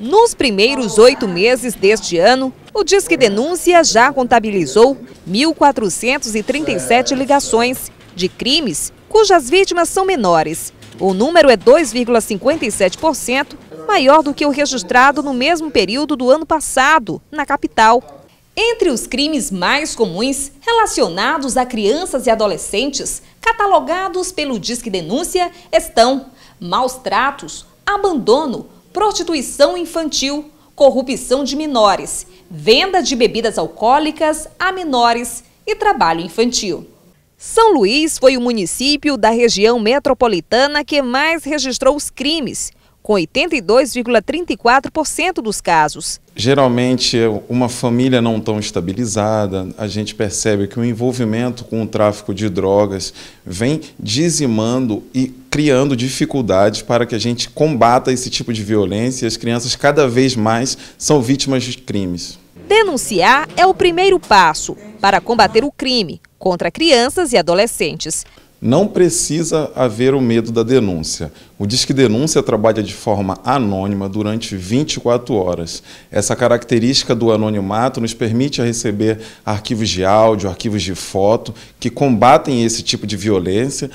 Nos primeiros oito meses deste ano, o Disque Denúncia já contabilizou 1.437 ligações de crimes cujas vítimas são menores. O número é 2,57% maior do que o registrado no mesmo período do ano passado, na capital. Entre os crimes mais comuns relacionados a crianças e adolescentes, catalogados pelo Disque Denúncia, estão maus tratos, abandono, prostituição infantil, corrupção de menores, venda de bebidas alcoólicas a menores e trabalho infantil. São Luís foi o município da região metropolitana que mais registrou os crimes com 82,34% dos casos. Geralmente, uma família não tão estabilizada, a gente percebe que o envolvimento com o tráfico de drogas vem dizimando e criando dificuldades para que a gente combata esse tipo de violência e as crianças cada vez mais são vítimas de crimes. Denunciar é o primeiro passo para combater o crime contra crianças e adolescentes. Não precisa haver o medo da denúncia. O Disque Denúncia trabalha de forma anônima durante 24 horas. Essa característica do anonimato nos permite receber arquivos de áudio, arquivos de foto que combatem esse tipo de violência